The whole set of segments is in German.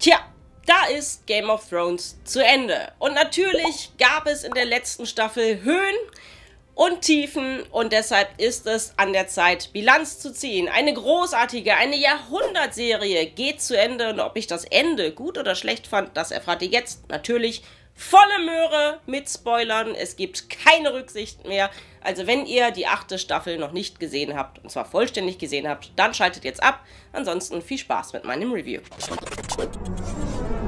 Tja, da ist Game of Thrones zu Ende. Und natürlich gab es in der letzten Staffel Höhen und Tiefen und deshalb ist es an der Zeit, Bilanz zu ziehen. Eine großartige, eine Jahrhundertserie geht zu Ende und ob ich das Ende gut oder schlecht fand, das erfahrt ihr jetzt natürlich volle Möhre mit Spoilern. Es gibt keine Rücksicht mehr. Also wenn ihr die achte Staffel noch nicht gesehen habt, und zwar vollständig gesehen habt, dann schaltet jetzt ab. Ansonsten viel Spaß mit meinem Review.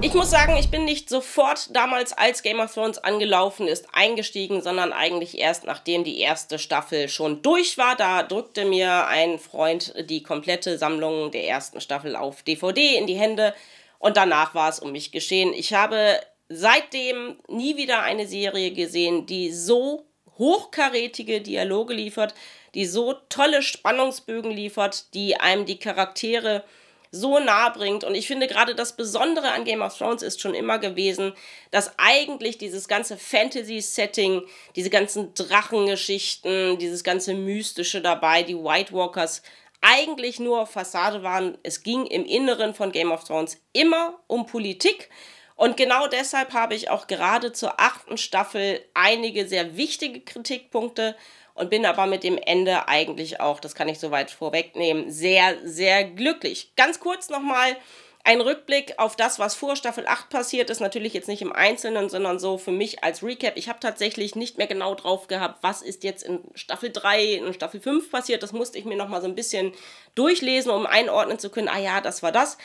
Ich muss sagen, ich bin nicht sofort damals, als Game of Thrones angelaufen ist, eingestiegen, sondern eigentlich erst nachdem die erste Staffel schon durch war. Da drückte mir ein Freund die komplette Sammlung der ersten Staffel auf DVD in die Hände und danach war es um mich geschehen. Ich habe seitdem nie wieder eine Serie gesehen, die so hochkarätige Dialoge liefert, die so tolle Spannungsbögen liefert, die einem die Charaktere so nah bringt. Und ich finde gerade das Besondere an Game of Thrones ist schon immer gewesen, dass eigentlich dieses ganze Fantasy-Setting, diese ganzen Drachengeschichten, dieses ganze Mystische dabei, die White Walkers, eigentlich nur Fassade waren. Es ging im Inneren von Game of Thrones immer um Politik. Und genau deshalb habe ich auch gerade zur achten Staffel einige sehr wichtige Kritikpunkte und bin aber mit dem Ende eigentlich auch, das kann ich soweit vorwegnehmen, sehr, sehr glücklich. Ganz kurz nochmal ein Rückblick auf das, was vor Staffel 8 passiert ist. Natürlich jetzt nicht im Einzelnen, sondern so für mich als Recap. Ich habe tatsächlich nicht mehr genau drauf gehabt, was ist jetzt in Staffel 3, in Staffel 5 passiert. Das musste ich mir nochmal so ein bisschen durchlesen, um einordnen zu können. Ah ja, das war das.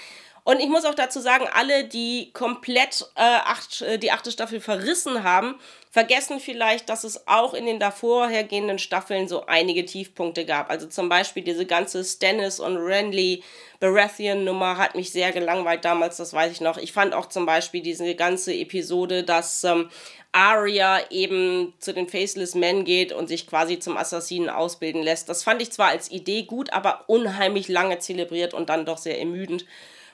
Und ich muss auch dazu sagen, alle, die komplett äh, acht, äh, die achte Staffel verrissen haben, vergessen vielleicht, dass es auch in den davorhergehenden Staffeln so einige Tiefpunkte gab. Also zum Beispiel diese ganze Stannis und Renly Baratheon-Nummer hat mich sehr gelangweilt damals, das weiß ich noch. Ich fand auch zum Beispiel diese ganze Episode, dass ähm, Arya eben zu den Faceless Men geht und sich quasi zum Assassinen ausbilden lässt. Das fand ich zwar als Idee gut, aber unheimlich lange zelebriert und dann doch sehr ermüdend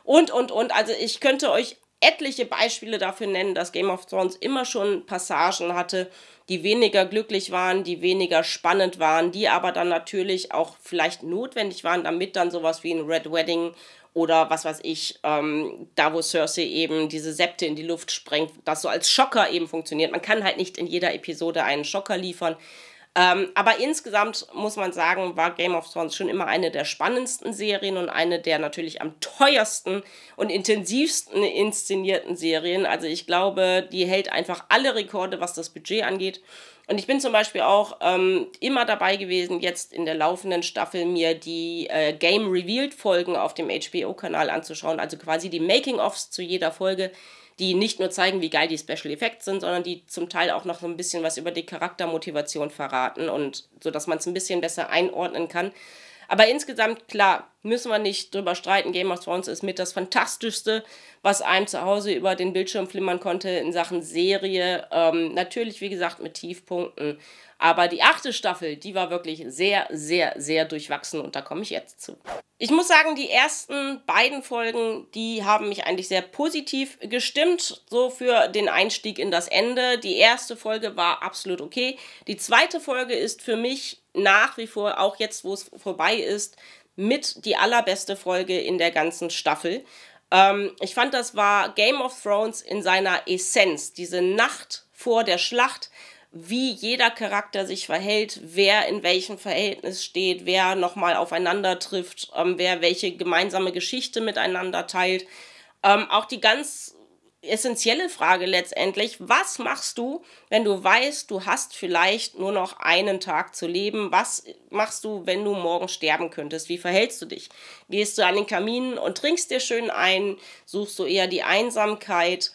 und, und, und. Also ich könnte euch etliche Beispiele dafür nennen, dass Game of Thrones immer schon Passagen hatte, die weniger glücklich waren, die weniger spannend waren, die aber dann natürlich auch vielleicht notwendig waren, damit dann sowas wie ein Red Wedding oder was weiß ich, ähm, da wo Cersei eben diese Septe in die Luft sprengt, das so als Schocker eben funktioniert. Man kann halt nicht in jeder Episode einen Schocker liefern. Ähm, aber insgesamt muss man sagen, war Game of Thrones schon immer eine der spannendsten Serien und eine der natürlich am teuersten und intensivsten inszenierten Serien. Also ich glaube, die hält einfach alle Rekorde, was das Budget angeht. Und ich bin zum Beispiel auch ähm, immer dabei gewesen, jetzt in der laufenden Staffel mir die äh, Game Revealed Folgen auf dem HBO-Kanal anzuschauen, also quasi die Making-ofs zu jeder Folge die nicht nur zeigen, wie geil die Special Effects sind, sondern die zum Teil auch noch so ein bisschen was über die Charaktermotivation verraten und so, dass man es ein bisschen besser einordnen kann. Aber insgesamt, klar, müssen wir nicht drüber streiten. Game of Thrones ist mit das Fantastischste, was einem zu Hause über den Bildschirm flimmern konnte in Sachen Serie. Ähm, natürlich, wie gesagt, mit Tiefpunkten. Aber die achte Staffel, die war wirklich sehr, sehr, sehr durchwachsen und da komme ich jetzt zu. Ich muss sagen, die ersten beiden Folgen, die haben mich eigentlich sehr positiv gestimmt, so für den Einstieg in das Ende. Die erste Folge war absolut okay. Die zweite Folge ist für mich nach wie vor, auch jetzt, wo es vorbei ist, mit die die allerbeste Folge in der ganzen Staffel. Ähm, ich fand, das war Game of Thrones in seiner Essenz. Diese Nacht vor der Schlacht, wie jeder Charakter sich verhält, wer in welchem Verhältnis steht, wer nochmal aufeinander trifft, ähm, wer welche gemeinsame Geschichte miteinander teilt. Ähm, auch die ganz essentielle Frage letztendlich, was machst du, wenn du weißt, du hast vielleicht nur noch einen Tag zu leben? Was machst du, wenn du morgen sterben könntest? Wie verhältst du dich? Gehst du an den Kamin und trinkst dir schön ein? Suchst du eher die Einsamkeit?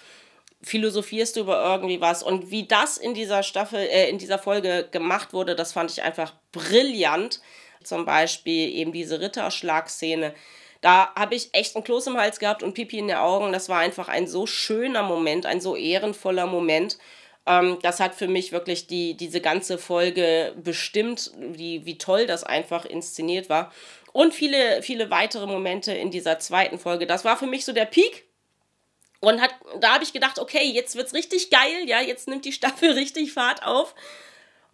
Philosophierst du über irgendwie was? Und wie das in dieser Staffel, äh, in dieser Folge gemacht wurde, das fand ich einfach brillant. Zum Beispiel eben diese Ritterschlagszene. szene da habe ich echt ein Kloß im Hals gehabt und Pipi in den Augen. Das war einfach ein so schöner Moment, ein so ehrenvoller Moment. Ähm, das hat für mich wirklich die, diese ganze Folge bestimmt, wie, wie toll das einfach inszeniert war. Und viele, viele weitere Momente in dieser zweiten Folge. Das war für mich so der Peak und hat, da habe ich gedacht, okay, jetzt wird es richtig geil, ja, jetzt nimmt die Staffel richtig Fahrt auf.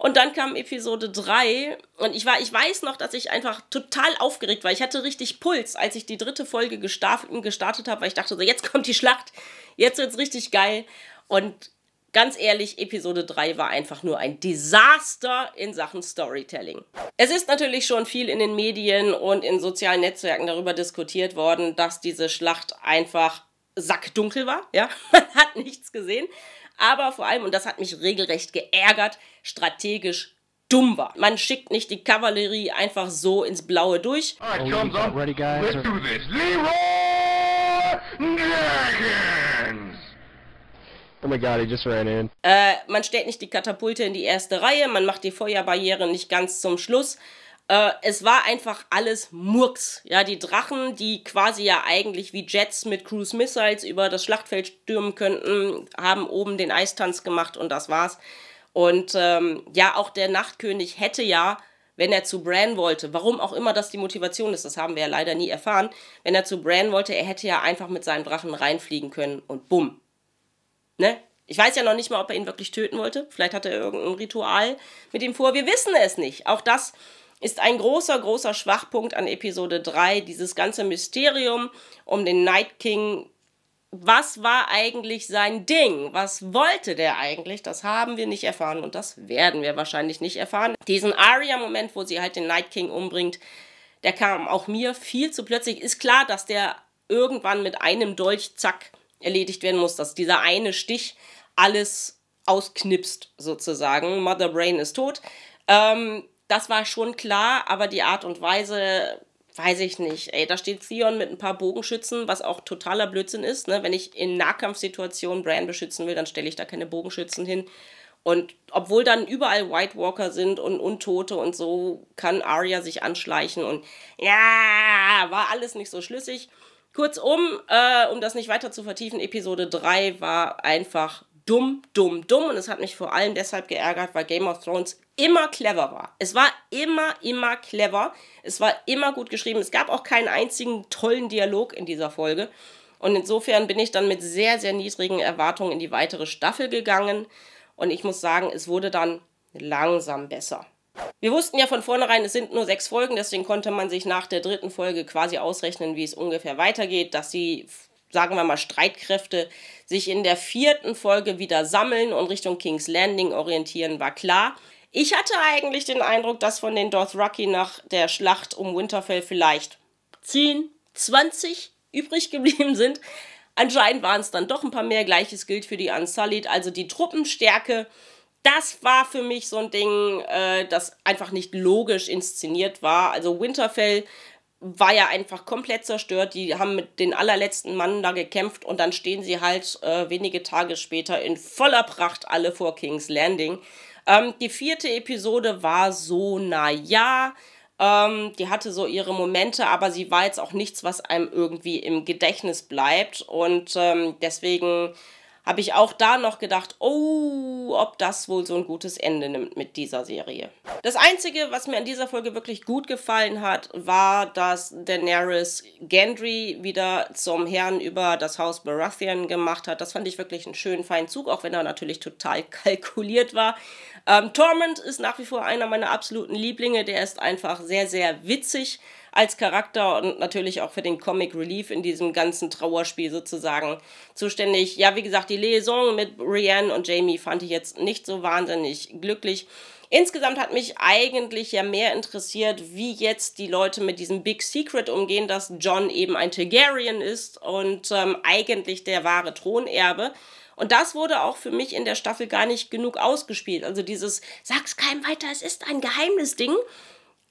Und dann kam Episode 3 und ich war, ich weiß noch, dass ich einfach total aufgeregt war. Ich hatte richtig Puls, als ich die dritte Folge gestartet habe, weil ich dachte so, jetzt kommt die Schlacht, jetzt wird's richtig geil. Und ganz ehrlich, Episode 3 war einfach nur ein Desaster in Sachen Storytelling. Es ist natürlich schon viel in den Medien und in sozialen Netzwerken darüber diskutiert worden, dass diese Schlacht einfach sackdunkel war, ja, man hat nichts gesehen, aber vor allem, und das hat mich regelrecht geärgert, strategisch dumm war. Man schickt nicht die Kavallerie einfach so ins Blaue durch. Oh my god, he just ran in. Äh, man stellt nicht die Katapulte in die erste Reihe, man macht die Feuerbarriere nicht ganz zum Schluss. Äh, es war einfach alles Murks. Ja, die Drachen, die quasi ja eigentlich wie Jets mit Cruise Missiles über das Schlachtfeld stürmen könnten, haben oben den Eistanz gemacht und das war's. Und ähm, ja, auch der Nachtkönig hätte ja wenn er zu Bran wollte, warum auch immer das die Motivation ist, das haben wir ja leider nie erfahren, wenn er zu Bran wollte, er hätte ja einfach mit seinen Drachen reinfliegen können und bumm. Ne? Ich weiß ja noch nicht mal, ob er ihn wirklich töten wollte. Vielleicht hatte er irgendein Ritual mit ihm vor. Wir wissen es nicht. Auch das ist ein großer, großer Schwachpunkt an Episode 3, dieses ganze Mysterium um den Night King. Was war eigentlich sein Ding? Was wollte der eigentlich? Das haben wir nicht erfahren und das werden wir wahrscheinlich nicht erfahren. Diesen Aria-Moment, wo sie halt den Night King umbringt, der kam auch mir viel zu plötzlich. Ist klar, dass der irgendwann mit einem Dolch, zack, erledigt werden muss, dass dieser eine Stich alles ausknipst, sozusagen. Mother Brain ist tot. Ähm, das war schon klar, aber die Art und Weise, weiß ich nicht. Ey, da steht Theon mit ein paar Bogenschützen, was auch totaler Blödsinn ist. Ne? Wenn ich in Nahkampfsituationen Bran beschützen will, dann stelle ich da keine Bogenschützen hin. Und obwohl dann überall White Walker sind und Untote und so, kann Arya sich anschleichen und ja, war alles nicht so schlüssig. Kurzum, äh, um das nicht weiter zu vertiefen, Episode 3 war einfach dumm, dumm, dumm und es hat mich vor allem deshalb geärgert, weil Game of Thrones immer clever war. Es war immer, immer clever. Es war immer gut geschrieben. Es gab auch keinen einzigen tollen Dialog in dieser Folge. Und insofern bin ich dann mit sehr, sehr niedrigen Erwartungen in die weitere Staffel gegangen. Und ich muss sagen, es wurde dann langsam besser. Wir wussten ja von vornherein, es sind nur sechs Folgen, deswegen konnte man sich nach der dritten Folge quasi ausrechnen, wie es ungefähr weitergeht, dass die, sagen wir mal, Streitkräfte sich in der vierten Folge wieder sammeln und Richtung King's Landing orientieren, war klar. Ich hatte eigentlich den Eindruck, dass von den Dothraki nach der Schlacht um Winterfell vielleicht 10, 20 übrig geblieben sind. Anscheinend waren es dann doch ein paar mehr. Gleiches gilt für die Unsullied. Also die Truppenstärke, das war für mich so ein Ding, äh, das einfach nicht logisch inszeniert war. Also Winterfell war ja einfach komplett zerstört. Die haben mit den allerletzten Mannen da gekämpft und dann stehen sie halt äh, wenige Tage später in voller Pracht alle vor King's Landing. Ähm, die vierte Episode war so, naja. Ähm, die hatte so ihre Momente, aber sie war jetzt auch nichts, was einem irgendwie im Gedächtnis bleibt. Und ähm, deswegen habe ich auch da noch gedacht, oh, ob das wohl so ein gutes Ende nimmt mit dieser Serie. Das Einzige, was mir an dieser Folge wirklich gut gefallen hat, war, dass Daenerys Gendry wieder zum Herrn über das Haus Baratheon gemacht hat. Das fand ich wirklich einen schönen, feinen Zug, auch wenn er natürlich total kalkuliert war. Ähm, Torment ist nach wie vor einer meiner absoluten Lieblinge. Der ist einfach sehr, sehr witzig als Charakter und natürlich auch für den Comic Relief in diesem ganzen Trauerspiel sozusagen zuständig. Ja, wie gesagt, die Liaison mit Rianne und Jamie fand ich jetzt nicht so wahnsinnig glücklich. Insgesamt hat mich eigentlich ja mehr interessiert, wie jetzt die Leute mit diesem Big Secret umgehen, dass John eben ein Targaryen ist und ähm, eigentlich der wahre Thronerbe. Und das wurde auch für mich in der Staffel gar nicht genug ausgespielt. Also dieses, sag's keinem weiter, es ist ein Ding.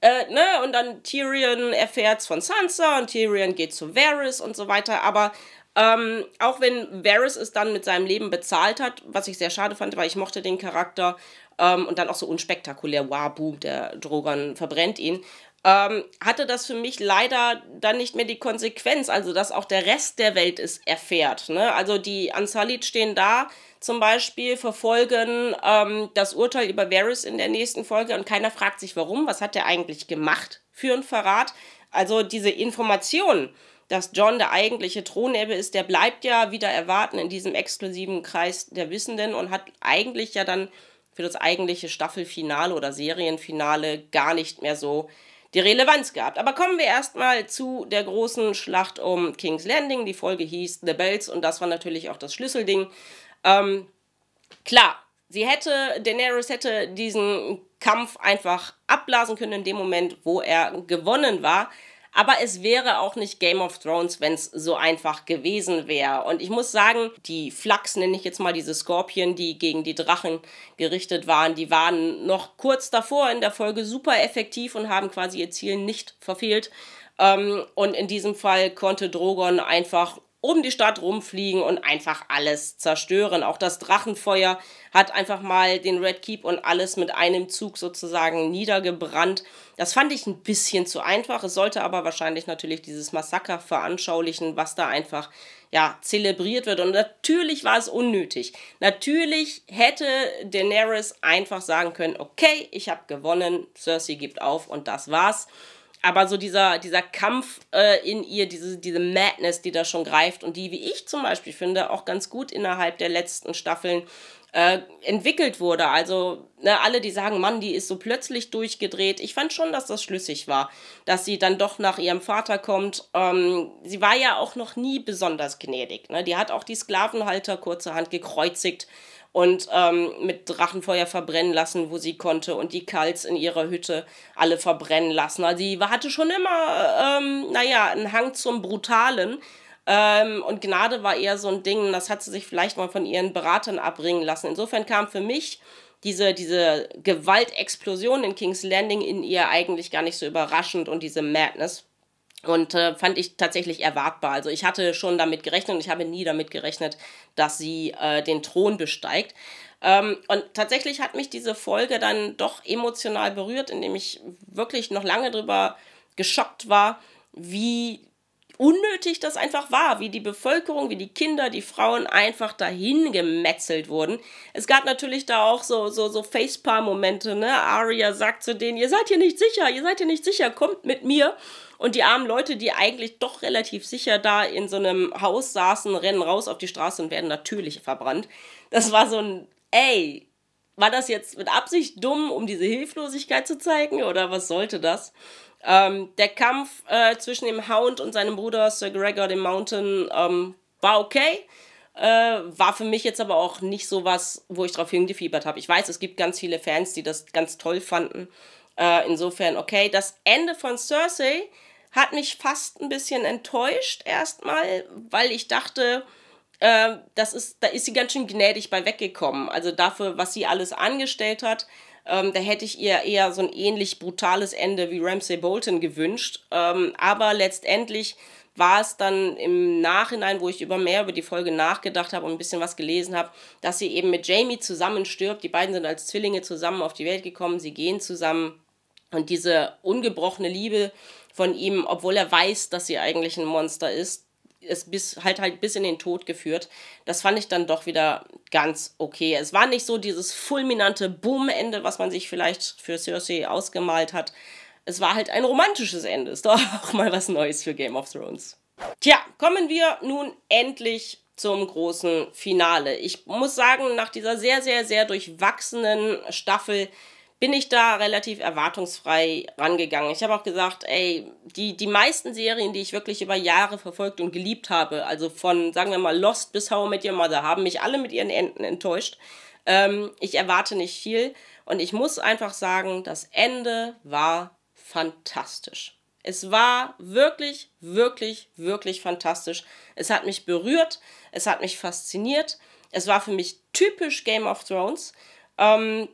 Äh, ne? Und dann Tyrion erfährt's von Sansa und Tyrion geht zu Varys und so weiter. Aber ähm, auch wenn Varys es dann mit seinem Leben bezahlt hat, was ich sehr schade fand, weil ich mochte den Charakter ähm, und dann auch so unspektakulär, wow, boom, der Drogon verbrennt ihn, ähm, hatte das für mich leider dann nicht mehr die Konsequenz, also dass auch der Rest der Welt es erfährt. Ne? Also die Ansalit stehen da, zum Beispiel verfolgen ähm, das Urteil über Varys in der nächsten Folge und keiner fragt sich warum, was hat er eigentlich gemacht für einen Verrat. Also diese Information, dass John der eigentliche Thronerbe ist, der bleibt ja wieder erwarten in diesem exklusiven Kreis der Wissenden und hat eigentlich ja dann für das eigentliche Staffelfinale oder Serienfinale gar nicht mehr so die Relevanz gehabt. Aber kommen wir erstmal zu der großen Schlacht um King's Landing. Die Folge hieß The Bells und das war natürlich auch das Schlüsselding ähm, klar, sie hätte, Daenerys hätte diesen Kampf einfach abblasen können in dem Moment, wo er gewonnen war. Aber es wäre auch nicht Game of Thrones, wenn es so einfach gewesen wäre. Und ich muss sagen, die Flachs nenne ich jetzt mal diese Skorpion, die gegen die Drachen gerichtet waren, die waren noch kurz davor in der Folge super effektiv und haben quasi ihr Ziel nicht verfehlt. Ähm, und in diesem Fall konnte Drogon einfach um die Stadt rumfliegen und einfach alles zerstören. Auch das Drachenfeuer hat einfach mal den Red Keep und alles mit einem Zug sozusagen niedergebrannt. Das fand ich ein bisschen zu einfach. Es sollte aber wahrscheinlich natürlich dieses Massaker veranschaulichen, was da einfach ja, zelebriert wird. Und natürlich war es unnötig. Natürlich hätte Daenerys einfach sagen können, okay, ich habe gewonnen, Cersei gibt auf und das war's aber so dieser, dieser Kampf äh, in ihr, diese, diese Madness, die da schon greift und die, wie ich zum Beispiel finde, auch ganz gut innerhalb der letzten Staffeln äh, entwickelt wurde. Also ne, alle, die sagen, Mann, die ist so plötzlich durchgedreht. Ich fand schon, dass das schlüssig war, dass sie dann doch nach ihrem Vater kommt. Ähm, sie war ja auch noch nie besonders gnädig. Ne? Die hat auch die Sklavenhalter kurzerhand gekreuzigt und ähm, mit Drachenfeuer verbrennen lassen, wo sie konnte und die Kals in ihrer Hütte alle verbrennen lassen. Also sie hatte schon immer, ähm, naja, einen Hang zum Brutalen. Ähm, und Gnade war eher so ein Ding, das hat sie sich vielleicht mal von ihren Beratern abbringen lassen. Insofern kam für mich diese, diese Gewaltexplosion in King's Landing in ihr eigentlich gar nicht so überraschend und diese Madness und äh, fand ich tatsächlich erwartbar. Also ich hatte schon damit gerechnet und ich habe nie damit gerechnet, dass sie äh, den Thron besteigt. Ähm, und tatsächlich hat mich diese Folge dann doch emotional berührt, indem ich wirklich noch lange drüber geschockt war, wie unnötig das einfach war, wie die Bevölkerung, wie die Kinder, die Frauen einfach dahin gemetzelt wurden. Es gab natürlich da auch so so so Facepalm Momente, ne? Arya sagt zu denen, ihr seid hier nicht sicher, ihr seid hier nicht sicher, kommt mit mir. Und die armen Leute, die eigentlich doch relativ sicher da in so einem Haus saßen, rennen raus auf die Straße und werden natürlich verbrannt. Das war so ein, ey, war das jetzt mit Absicht dumm, um diese Hilflosigkeit zu zeigen oder was sollte das? Ähm, der Kampf äh, zwischen dem Hound und seinem Bruder Sir Gregor dem Mountain ähm, war okay. Äh, war für mich jetzt aber auch nicht so was, wo ich drauf hingefiebert habe. Ich weiß, es gibt ganz viele Fans, die das ganz toll fanden. Äh, insofern, okay, das Ende von Cersei hat mich fast ein bisschen enttäuscht erstmal, weil ich dachte, äh, das ist, da ist sie ganz schön gnädig bei weggekommen. Also dafür, was sie alles angestellt hat, ähm, da hätte ich ihr eher so ein ähnlich brutales Ende wie Ramsay Bolton gewünscht. Ähm, aber letztendlich war es dann im Nachhinein, wo ich über mehr über die Folge nachgedacht habe und ein bisschen was gelesen habe, dass sie eben mit Jamie zusammen stirbt. Die beiden sind als Zwillinge zusammen auf die Welt gekommen, sie gehen zusammen. Und diese ungebrochene Liebe, von ihm, obwohl er weiß, dass sie eigentlich ein Monster ist, es bis halt halt bis in den Tod geführt. Das fand ich dann doch wieder ganz okay. Es war nicht so dieses fulminante Boom-Ende, was man sich vielleicht für Cersei ausgemalt hat. Es war halt ein romantisches Ende. Ist doch auch mal was Neues für Game of Thrones. Tja, kommen wir nun endlich zum großen Finale. Ich muss sagen, nach dieser sehr, sehr, sehr durchwachsenen Staffel bin ich da relativ erwartungsfrei rangegangen. Ich habe auch gesagt, ey, die, die meisten Serien, die ich wirklich über Jahre verfolgt und geliebt habe, also von, sagen wir mal, Lost bis How Met Your Mother, haben mich alle mit ihren Enden enttäuscht. Ähm, ich erwarte nicht viel und ich muss einfach sagen, das Ende war fantastisch. Es war wirklich, wirklich, wirklich fantastisch. Es hat mich berührt, es hat mich fasziniert. Es war für mich typisch Game of Thrones. Ähm,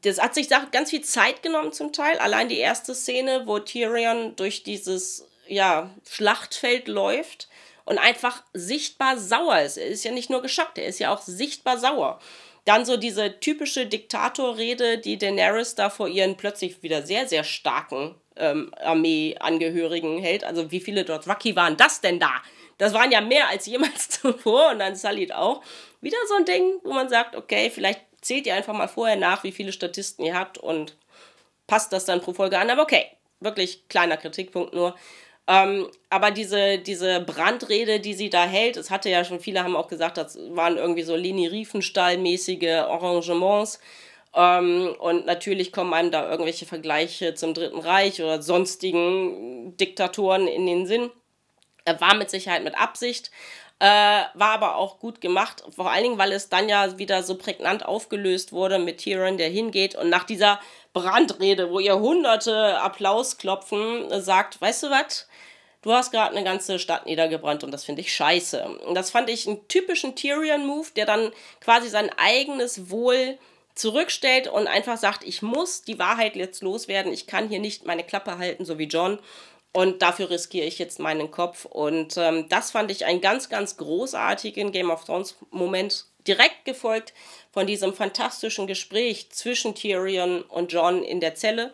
das hat sich ganz viel Zeit genommen zum Teil. Allein die erste Szene, wo Tyrion durch dieses ja, Schlachtfeld läuft und einfach sichtbar sauer ist. Er ist ja nicht nur geschockt, er ist ja auch sichtbar sauer. Dann so diese typische Diktatorrede, die Daenerys da vor ihren plötzlich wieder sehr, sehr starken ähm, Armeeangehörigen hält. Also wie viele dort Rocky waren das denn da? Das waren ja mehr als jemals zuvor und dann Salid auch. Wieder so ein Ding, wo man sagt, okay, vielleicht zählt ihr einfach mal vorher nach, wie viele Statisten ihr habt und passt das dann pro Folge an. Aber okay, wirklich kleiner Kritikpunkt nur. Ähm, aber diese, diese Brandrede, die sie da hält, es hatte ja schon viele haben auch gesagt, das waren irgendwie so Leni Riefenstahl-mäßige Arrangements. Ähm, und natürlich kommen einem da irgendwelche Vergleiche zum Dritten Reich oder sonstigen Diktatoren in den Sinn. Er äh, war mit Sicherheit mit Absicht, äh, war aber auch gut gemacht, vor allen Dingen, weil es dann ja wieder so prägnant aufgelöst wurde mit Tyrion, der hingeht und nach dieser Brandrede, wo ihr hunderte Applaus klopfen, sagt, weißt du was? Du hast gerade eine ganze Stadt niedergebrannt und das finde ich scheiße. Und das fand ich einen typischen Tyrion-Move, der dann quasi sein eigenes Wohl zurückstellt und einfach sagt, ich muss die Wahrheit jetzt loswerden, ich kann hier nicht meine Klappe halten, so wie John. Und dafür riskiere ich jetzt meinen Kopf. Und ähm, das fand ich einen ganz, ganz großartigen Game of Thrones-Moment. Direkt gefolgt von diesem fantastischen Gespräch zwischen Tyrion und John in der Zelle,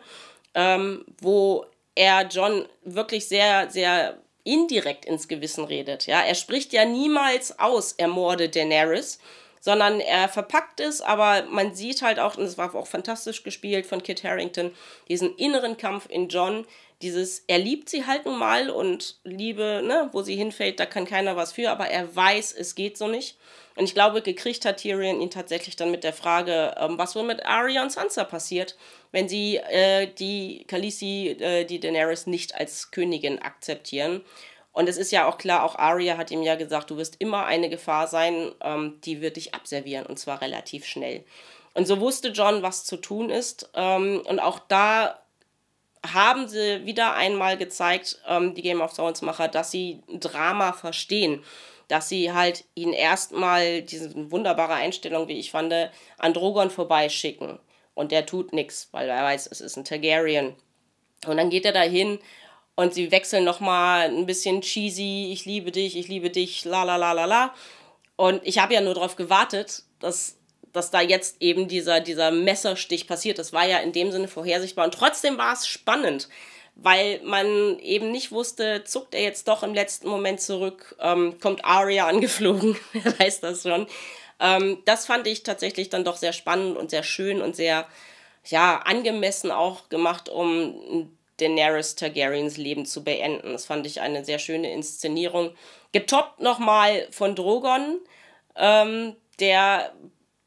ähm, wo er John wirklich sehr, sehr indirekt ins Gewissen redet. Ja, er spricht ja niemals aus, er morde Daenerys, sondern er verpackt es, aber man sieht halt auch, und es war auch fantastisch gespielt von Kit Harrington, diesen inneren Kampf in John, dieses, er liebt sie halt nun mal und Liebe, ne, wo sie hinfällt, da kann keiner was für, aber er weiß, es geht so nicht. Und ich glaube, gekriegt hat Tyrion ihn tatsächlich dann mit der Frage, ähm, was wohl mit Arya und Sansa passiert, wenn sie äh, die Khaleesi, äh, die Daenerys nicht als Königin akzeptieren. Und es ist ja auch klar, auch Arya hat ihm ja gesagt, du wirst immer eine Gefahr sein, ähm, die wird dich abservieren und zwar relativ schnell. Und so wusste John, was zu tun ist. Ähm, und auch da haben sie wieder einmal gezeigt, ähm, die Game of Thrones-Macher, dass sie Drama verstehen. Dass sie halt ihn erstmal diese wunderbare Einstellung, wie ich fand, an Drogon vorbeischicken. Und der tut nichts, weil er weiß, es ist ein Targaryen. Und dann geht er dahin und sie wechseln nochmal ein bisschen cheesy, ich liebe dich, ich liebe dich, la la la la la. Und ich habe ja nur darauf gewartet, dass dass da jetzt eben dieser, dieser Messerstich passiert. Das war ja in dem Sinne vorhersichtbar. Und trotzdem war es spannend, weil man eben nicht wusste, zuckt er jetzt doch im letzten Moment zurück, ähm, kommt Arya angeflogen, wer weiß das schon. Ähm, das fand ich tatsächlich dann doch sehr spannend und sehr schön und sehr, ja, angemessen auch gemacht, um Daenerys Targaryens Leben zu beenden. Das fand ich eine sehr schöne Inszenierung. Getoppt nochmal von Drogon, ähm, der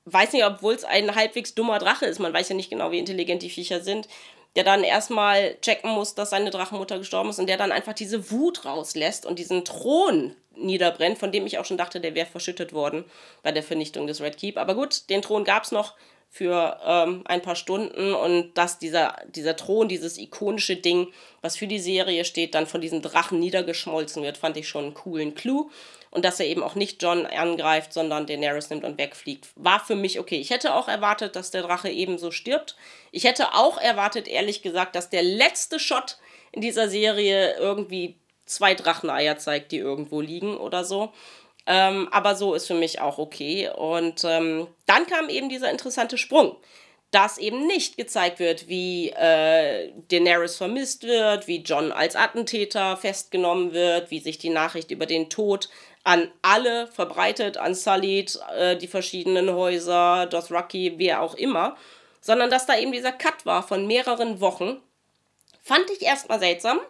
weiß nicht, obwohl es ein halbwegs dummer Drache ist, man weiß ja nicht genau, wie intelligent die Viecher sind, der dann erstmal checken muss, dass seine Drachenmutter gestorben ist und der dann einfach diese Wut rauslässt und diesen Thron niederbrennt, von dem ich auch schon dachte, der wäre verschüttet worden bei der Vernichtung des Red Keep. Aber gut, den Thron gab es noch, für ähm, ein paar Stunden und dass dieser, dieser Thron, dieses ikonische Ding, was für die Serie steht, dann von diesem Drachen niedergeschmolzen wird, fand ich schon einen coolen Clou. Und dass er eben auch nicht John angreift, sondern Daenerys nimmt und wegfliegt, war für mich okay. Ich hätte auch erwartet, dass der Drache ebenso stirbt. Ich hätte auch erwartet, ehrlich gesagt, dass der letzte Shot in dieser Serie irgendwie zwei Dracheneier zeigt, die irgendwo liegen oder so. Ähm, aber so ist für mich auch okay. Und ähm, dann kam eben dieser interessante Sprung, dass eben nicht gezeigt wird, wie äh, Daenerys vermisst wird, wie John als Attentäter festgenommen wird, wie sich die Nachricht über den Tod an alle verbreitet, an Salid, äh, die verschiedenen Häuser, Dothraki, wer auch immer, sondern dass da eben dieser Cut war von mehreren Wochen. Fand ich erstmal seltsam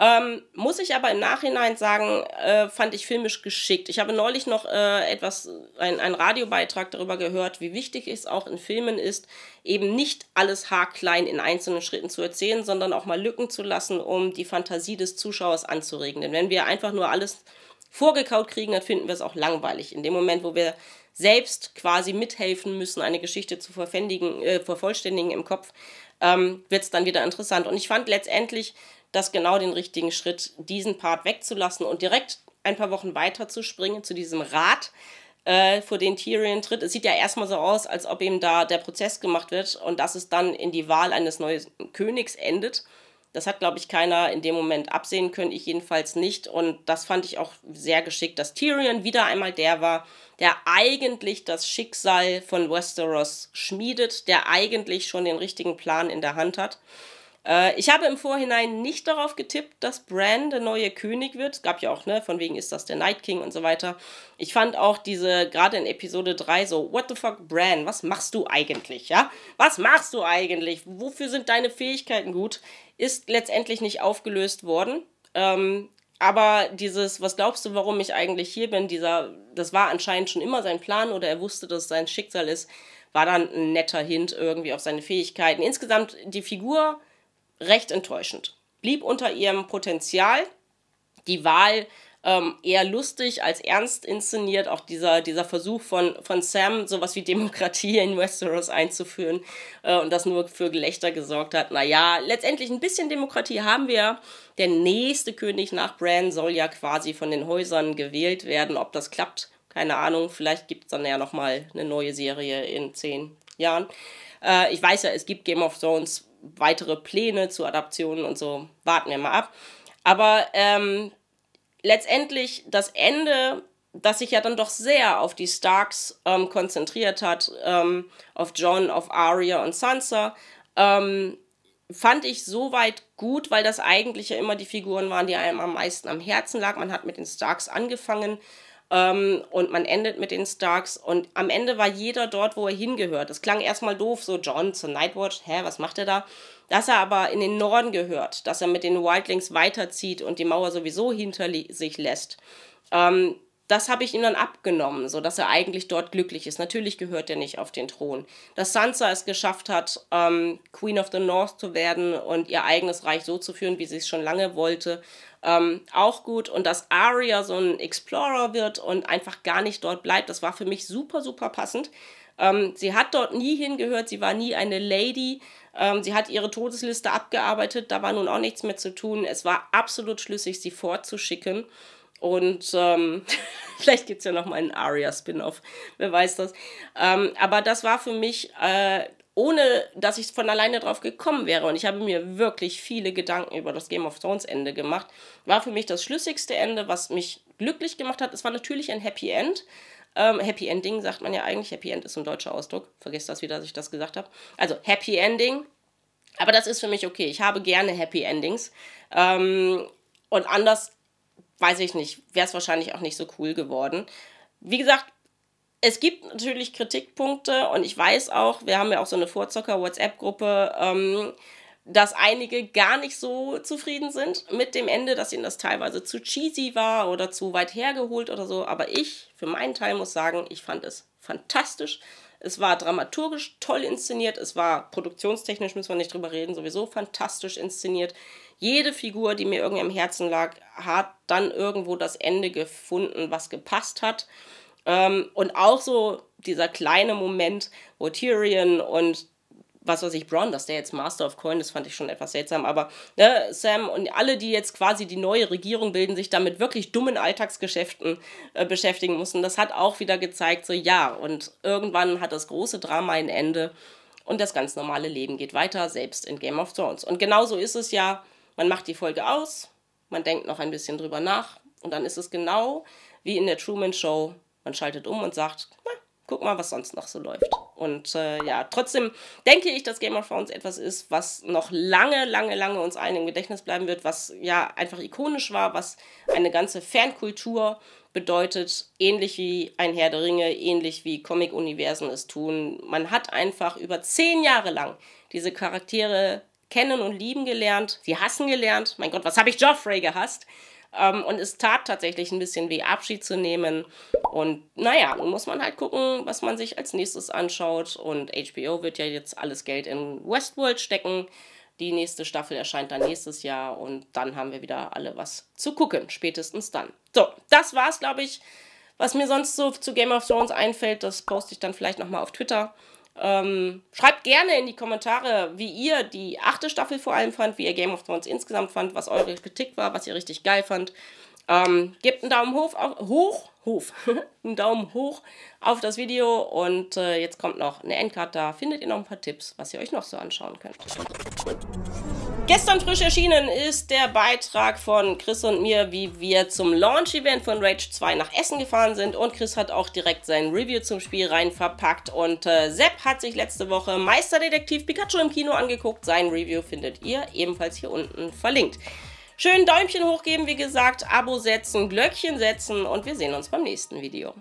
ähm, muss ich aber im Nachhinein sagen, äh, fand ich filmisch geschickt. Ich habe neulich noch äh, etwas, einen Radiobeitrag darüber gehört, wie wichtig es auch in Filmen ist, eben nicht alles haarklein in einzelnen Schritten zu erzählen, sondern auch mal Lücken zu lassen, um die Fantasie des Zuschauers anzuregen. Denn wenn wir einfach nur alles vorgekaut kriegen, dann finden wir es auch langweilig. In dem Moment, wo wir selbst quasi mithelfen müssen, eine Geschichte zu äh, vervollständigen im Kopf, ähm, wird es dann wieder interessant. Und ich fand letztendlich das genau den richtigen Schritt, diesen Part wegzulassen und direkt ein paar Wochen weiter zu springen zu diesem Rat, äh, vor den Tyrion tritt. Es sieht ja erstmal so aus, als ob ihm da der Prozess gemacht wird und dass es dann in die Wahl eines neuen Königs endet. Das hat, glaube ich, keiner in dem Moment absehen können, ich jedenfalls nicht. Und das fand ich auch sehr geschickt, dass Tyrion wieder einmal der war, der eigentlich das Schicksal von Westeros schmiedet, der eigentlich schon den richtigen Plan in der Hand hat. Äh, ich habe im Vorhinein nicht darauf getippt, dass Bran der neue König wird. Es gab ja auch, ne, von wegen ist das der Night King und so weiter. Ich fand auch diese, gerade in Episode 3, so, what the fuck, Bran, was machst du eigentlich, ja? Was machst du eigentlich? Wofür sind deine Fähigkeiten gut? Ist letztendlich nicht aufgelöst worden. Ähm, aber dieses, was glaubst du, warum ich eigentlich hier bin, dieser, das war anscheinend schon immer sein Plan oder er wusste, dass es sein Schicksal ist, war dann ein netter Hint irgendwie auf seine Fähigkeiten. Insgesamt die Figur recht enttäuschend. Blieb unter ihrem Potenzial. Die Wahl ähm, eher lustig als ernst inszeniert. Auch dieser, dieser Versuch von, von Sam, sowas wie Demokratie in Westeros einzuführen äh, und das nur für Gelächter gesorgt hat. Naja, letztendlich ein bisschen Demokratie haben wir. Der nächste König nach Bran soll ja quasi von den Häusern gewählt werden. Ob das klappt, keine Ahnung. Vielleicht gibt es dann ja nochmal eine neue Serie in zehn Jahren. Äh, ich weiß ja, es gibt Game of Thrones weitere Pläne zu Adaptionen und so warten wir mal ab. Aber ähm, letztendlich das Ende, das sich ja dann doch sehr auf die Starks ähm, konzentriert hat, ähm, auf John, auf Arya und Sansa, ähm, fand ich soweit gut, weil das eigentlich ja immer die Figuren waren, die einem am meisten am Herzen lag. Man hat mit den Starks angefangen ähm, und man endet mit den Starks und am Ende war jeder dort, wo er hingehört. Das klang erstmal doof, so John zur Nightwatch, hä, was macht er da? Dass er aber in den Norden gehört, dass er mit den Wildlings weiterzieht und die Mauer sowieso hinter sich lässt. Ähm, das habe ich ihm dann abgenommen, so dass er eigentlich dort glücklich ist. Natürlich gehört er nicht auf den Thron. Dass Sansa es geschafft hat, ähm, Queen of the North zu werden und ihr eigenes Reich so zu führen, wie sie es schon lange wollte, ähm, auch gut. Und dass Aria so ein Explorer wird und einfach gar nicht dort bleibt, das war für mich super, super passend. Ähm, sie hat dort nie hingehört, sie war nie eine Lady. Ähm, sie hat ihre Todesliste abgearbeitet, da war nun auch nichts mehr zu tun. Es war absolut schlüssig, sie fortzuschicken. Und ähm, vielleicht gibt es ja noch mal einen Aria-Spin-Off, wer weiß das. Ähm, aber das war für mich äh, ohne dass ich von alleine drauf gekommen wäre. Und ich habe mir wirklich viele Gedanken über das Game of Thrones Ende gemacht. War für mich das schlüssigste Ende, was mich glücklich gemacht hat. Es war natürlich ein Happy End. Ähm, Happy Ending sagt man ja eigentlich. Happy End ist ein deutscher Ausdruck. Vergesst das wieder, dass ich das gesagt habe. Also Happy Ending. Aber das ist für mich okay. Ich habe gerne Happy Endings. Ähm, und anders, weiß ich nicht, wäre es wahrscheinlich auch nicht so cool geworden. Wie gesagt, es gibt natürlich Kritikpunkte und ich weiß auch, wir haben ja auch so eine Vorzocker-WhatsApp-Gruppe, ähm, dass einige gar nicht so zufrieden sind mit dem Ende, dass ihnen das teilweise zu cheesy war oder zu weit hergeholt oder so. Aber ich, für meinen Teil, muss sagen, ich fand es fantastisch. Es war dramaturgisch toll inszeniert, es war produktionstechnisch, müssen wir nicht drüber reden, sowieso fantastisch inszeniert. Jede Figur, die mir irgendwie am Herzen lag, hat dann irgendwo das Ende gefunden, was gepasst hat. Ähm, und auch so dieser kleine Moment, wo Tyrion und was weiß ich, Bronn, dass der jetzt Master of Coin ist, fand ich schon etwas seltsam, aber ne, Sam und alle, die jetzt quasi die neue Regierung bilden, sich damit wirklich dummen Alltagsgeschäften äh, beschäftigen mussten, das hat auch wieder gezeigt, so ja, und irgendwann hat das große Drama ein Ende und das ganz normale Leben geht weiter, selbst in Game of Thrones. Und genau so ist es ja, man macht die Folge aus, man denkt noch ein bisschen drüber nach und dann ist es genau wie in der Truman Show man schaltet um und sagt, na, guck mal, was sonst noch so läuft. Und äh, ja, trotzdem denke ich, dass Game of Thrones etwas ist, was noch lange, lange, lange uns allen im Gedächtnis bleiben wird, was ja einfach ikonisch war, was eine ganze Fankultur bedeutet, ähnlich wie ein Herr der Ringe, ähnlich wie Comic-Universen es tun. Man hat einfach über zehn Jahre lang diese Charaktere kennen und lieben gelernt, sie hassen gelernt. Mein Gott, was habe ich Joffrey gehasst? Ähm, und es tat tatsächlich ein bisschen weh, Abschied zu nehmen. Und naja, nun muss man halt gucken, was man sich als nächstes anschaut. Und HBO wird ja jetzt alles Geld in Westworld stecken. Die nächste Staffel erscheint dann nächstes Jahr und dann haben wir wieder alle was zu gucken, spätestens dann. So, das war's, glaube ich. Was mir sonst so zu Game of Thrones einfällt, das poste ich dann vielleicht nochmal auf Twitter. Ähm, schreibt gerne in die Kommentare, wie ihr die achte Staffel vor allem fand, wie ihr Game of Thrones insgesamt fand, was eure Kritik war, was ihr richtig geil fand. Ähm, gebt einen Daumen hoch, auf, hoch, Hof, einen Daumen hoch auf das Video und äh, jetzt kommt noch eine Endcard, da findet ihr noch ein paar Tipps, was ihr euch noch so anschauen könnt. Gestern frisch erschienen ist der Beitrag von Chris und mir, wie wir zum Launch-Event von Rage 2 nach Essen gefahren sind. Und Chris hat auch direkt sein Review zum Spiel rein verpackt. Und äh, Sepp hat sich letzte Woche Meisterdetektiv Pikachu im Kino angeguckt. Sein Review findet ihr ebenfalls hier unten verlinkt. Schön Däumchen hochgeben, wie gesagt, Abo setzen, Glöckchen setzen und wir sehen uns beim nächsten Video.